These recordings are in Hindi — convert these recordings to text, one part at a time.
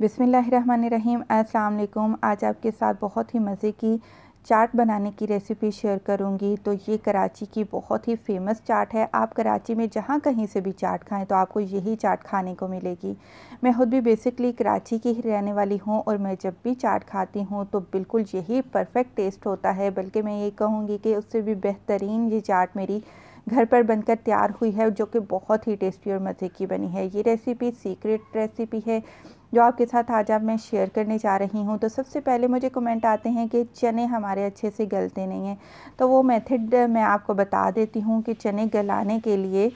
बिसमीम् अस्सलाम आज आपके साथ बहुत ही मज़े की चाट बनाने की रेसिपी शेयर करूंगी तो ये कराची की बहुत ही फेमस चाट है आप कराची में जहाँ कहीं से भी चाट खाएं तो आपको यही चाट खाने को मिलेगी मैं खुद भी बेसिकली कराची की ही रहने वाली हूँ और मैं जब भी चाट खाती हूँ तो बिल्कुल यही परफेक्ट टेस्ट होता है बल्कि मैं ये कहूँगी कि उससे भी बेहतरीन ये चाट मेरी घर पर बनकर तैयार हुई है जो कि बहुत ही टेस्टी और मज़े की बनी है ये रेसिपी सीक्रेट रेसिपी है जो आपके साथ आज आप मैं शेयर करने जा रही हूँ तो सबसे पहले मुझे कमेंट आते हैं कि चने हमारे अच्छे से गलते नहीं हैं तो वो मेथड मैं आपको बता देती हूँ कि चने गलाने के लिए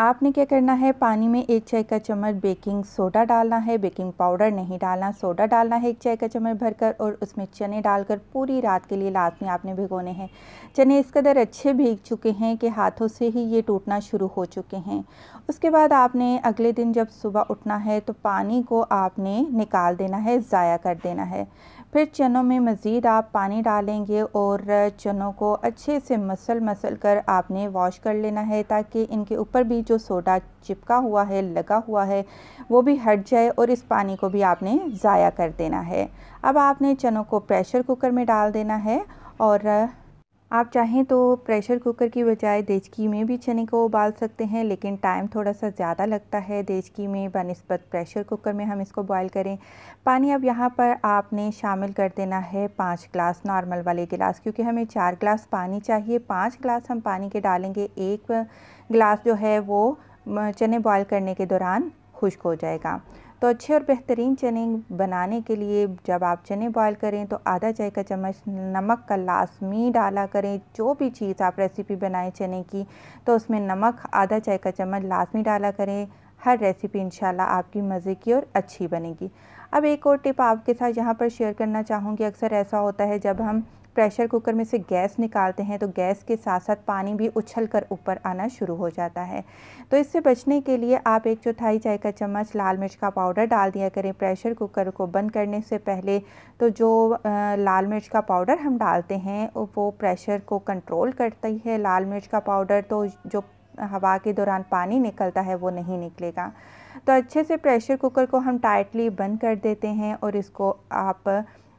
आपने क्या करना है पानी में एक चाय का चम्मच बेकिंग सोडा डालना है बेकिंग पाउडर नहीं डालना सोडा डालना है एक चाय का चम्मच भरकर और उसमें चने डालकर पूरी रात के लिए लाजमी आपने भिगोने हैं चने इस कदर अच्छे भीग चुके हैं कि हाथों से ही ये टूटना शुरू हो चुके हैं उसके बाद आपने अगले दिन जब सुबह उठना है तो पानी को आपने निकाल देना है ज़ाया कर देना है फिर चनों में मज़ीद आप पानी डालेंगे और चनों को अच्छे से मसल मसल कर आपने वॉश कर लेना है ताकि इनके ऊपर भी जो सोडा चिपका हुआ है लगा हुआ है वो भी हट जाए और इस पानी को भी आपने ज़ाया कर देना है अब आपने चनों को प्रेशर कुकर में डाल देना है और आप चाहें तो प्रेशर कुकर की बजाय देचकी में भी चने को उबाल सकते हैं लेकिन टाइम थोड़ा सा ज़्यादा लगता है देचकी में बनस्बत प्रेशर कुकर में हम इसको बॉयल करें पानी अब यहाँ पर आपने शामिल कर देना है पाँच ग्लास नॉर्मल वाले गिलास क्योंकि हमें चार ग्लास पानी चाहिए पाँच ग्लास हम पानी के डालेंगे एक ग्लास जो है वो चने बॉयल करने के दौरान खुश्क हो जाएगा तो अच्छे और बेहतरीन चने बनाने के लिए जब आप चने बॉयल करें तो आधा चाय का चम्मच नमक का लाजमी डाला करें जो भी चीज़ आप रेसिपी बनाएं चने की तो उसमें नमक आधा चाय का चम्मच लाजमी डाला करें हर रेसिपी इंशाल्लाह आपकी मज़े की और अच्छी बनेगी अब एक और टिप आपके साथ यहाँ पर शेयर करना चाहूँगी अक्सर ऐसा होता है जब हम प्रेशर कुकर में से गैस निकालते हैं तो गैस के साथ साथ पानी भी उछल कर ऊपर आना शुरू हो जाता है तो इससे बचने के लिए आप एक चौथाई चाय का चम्मच लाल मिर्च का पाउडर डाल दिया करें प्रेशर कुकर को बंद करने से पहले तो जो लाल मिर्च का पाउडर हम डालते हैं वो प्रेशर को कंट्रोल करती है लाल मिर्च का पाउडर तो जो हवा के दौरान पानी निकलता है वो नहीं निकलेगा तो अच्छे से प्रेशर कुकर को हम टाइटली बंद कर देते हैं और इसको आप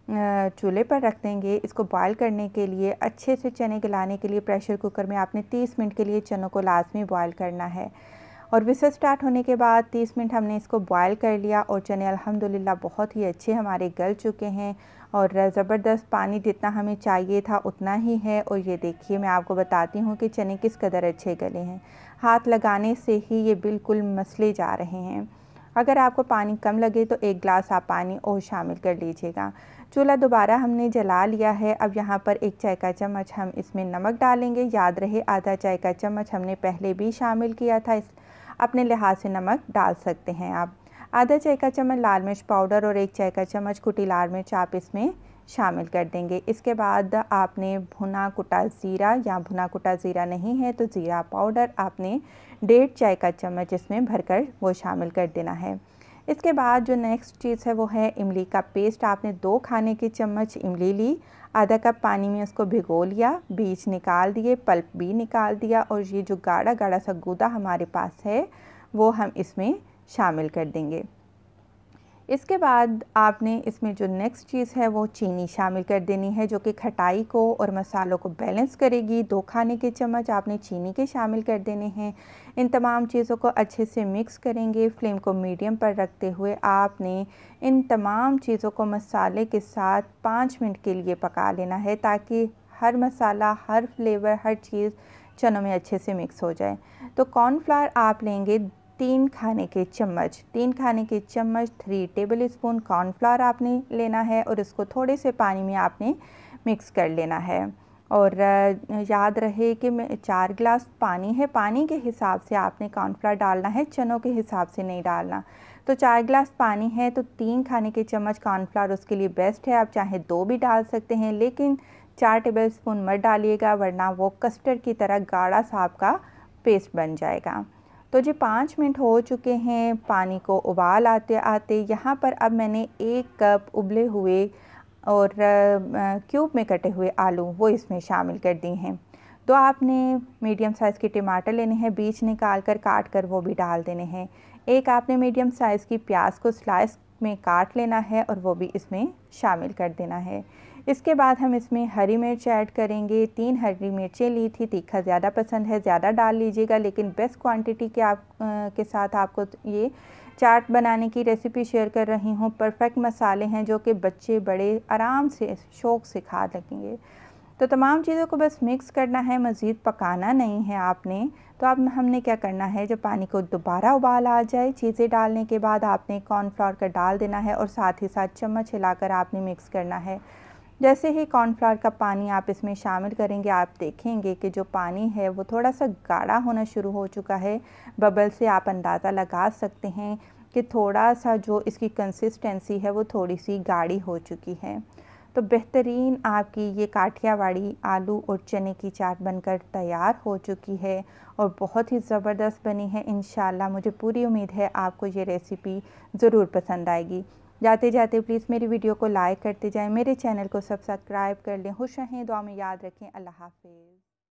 चूल्हे पर रख देंगे इसको बॉयल करने के लिए अच्छे से चने गलाने के लिए प्रेशर कुकर में आपने 30 मिनट के लिए चनों को लाजमी बॉयल करना है और विसल स्टार्ट होने के बाद 30 मिनट हमने इसको बॉयल कर लिया और चने अल्हम्दुलिल्लाह बहुत ही अच्छे हमारे गल चुके हैं और ज़बरदस्त पानी जितना हमें चाहिए था उतना ही है और ये देखिए मैं आपको बताती हूँ कि चने किस कदर अच्छे गले हैं हाथ लगाने से ही ये बिल्कुल मसले जा रहे हैं अगर आपको पानी कम लगे तो एक ग्लास आप पानी और शामिल कर लीजिएगा चूल्हा दोबारा हमने जला लिया है अब यहाँ पर एक चाय का चम्मच हम इसमें नमक डालेंगे याद रहे आधा चाय का चम्मच हमने पहले भी शामिल किया था इस अपने लिहाज से नमक डाल सकते हैं आप आधा चाय का चम्मच लाल मिर्च पाउडर और एक चाय का चम्मच कुटी लाल मिर्च आप इसमें शामिल कर देंगे इसके बाद आपने भुना कुटा ज़ीरा या भुना कुटा ज़ीरा नहीं है तो ज़ीरा पाउडर आपने डेढ़ चाय का चम्मच इसमें भरकर वो शामिल कर देना है इसके बाद जो नेक्स्ट चीज़ है वो है इमली का पेस्ट आपने दो खाने के चम्मच इमली ली आधा कप पानी में उसको भिगो लिया बीज निकाल दिए पल्प भी निकाल दिया और ये जो गाढ़ा गाढ़ा सा गूदा हमारे पास है वो हम इसमें शामिल कर देंगे इसके बाद आपने इसमें जो नेक्स्ट चीज़ है वो चीनी शामिल कर देनी है जो कि खटाई को और मसालों को बैलेंस करेगी दो खाने के चम्मच आपने चीनी के शामिल कर देने हैं इन तमाम चीज़ों को अच्छे से मिक्स करेंगे फ्लेम को मीडियम पर रखते हुए आपने इन तमाम चीज़ों को मसाले के साथ पाँच मिनट के लिए पका लेना है ताकि हर मसाला हर फ्लेवर हर चीज़ चनों में अच्छे से मिक्स हो जाए तो कॉर्नफ्लावर आप लेंगे तीन खाने के चम्मच तीन खाने के चम्मच थ्री टेबल स्पून कॉर्नफ्लावर आपने लेना है और इसको थोड़े से पानी में आपने मिक्स कर लेना है और याद रहे कि चार गिलास पानी है पानी के हिसाब से आपने कॉर्नफ्लावर डालना है चनों के हिसाब से नहीं डालना तो चार गिलास पानी है तो तीन खाने के चम्मच कॉर्नफ्लावर उसके लिए बेस्ट है आप चाहे दो भी डाल सकते हैं लेकिन चार टेबल स्पून मत डालिएगा वरना वो कस्टर्ड की तरह गाढ़ा सा आपका पेस्ट बन जाएगा तो जी पाँच मिनट हो चुके हैं पानी को उबाल आते आते यहाँ पर अब मैंने एक कप उबले हुए और क्यूब में कटे हुए आलू वो इसमें शामिल कर दिए हैं तो आपने मीडियम साइज़ के टमाटर लेने हैं बीज निकाल कर काट कर वो भी डाल देने हैं एक आपने मीडियम साइज़ की प्याज को स्लाइस में काट लेना है और वो भी इसमें शामिल कर देना है इसके बाद हम इसमें हरी मिर्च ऐड करेंगे तीन हरी मिर्चें ली थी तीखा ज़्यादा पसंद है ज़्यादा डाल लीजिएगा लेकिन बेस्ट क्वांटिटी के आप आ, के साथ आपको ये चाट बनाने की रेसिपी शेयर कर रही हूँ परफेक्ट मसाले हैं जो कि बच्चे बड़े आराम से शौक़ से खा लगेंगे तो तमाम चीज़ों को बस मिक्स करना है मज़ीद पकाना नहीं है आपने तो अब हमने क्या करना है जब पानी को दोबारा उबाल आ जाए चीज़ें डालने के बाद आपने कॉर्नफ्लावर का डाल देना है और साथ ही साथ चम्मच हिलाकर आपने मिक्स करना है जैसे ही कॉर्नफ्लावर का पानी आप इसमें शामिल करेंगे आप देखेंगे कि जो पानी है वो थोड़ा सा गाढ़ा होना शुरू हो चुका है बबल से आप अंदाज़ा लगा सकते हैं कि थोड़ा सा जो इसकी कंसिस्टेंसी है वो थोड़ी सी गाढ़ी हो चुकी है तो बेहतरीन आपकी ये काठियावाड़ी आलू और चने की चाट बनकर तैयार हो चुकी है और बहुत ही ज़बरदस्त बनी है इन मुझे पूरी उम्मीद है आपको ये रेसिपी ज़रूर पसंद आएगी जाते जाते प्लीज़ मेरी वीडियो को लाइक करते जाएं मेरे चैनल को सब्सक्राइब कर लें खुश रहें दुआ में याद रखें अल्लाह हाफिज़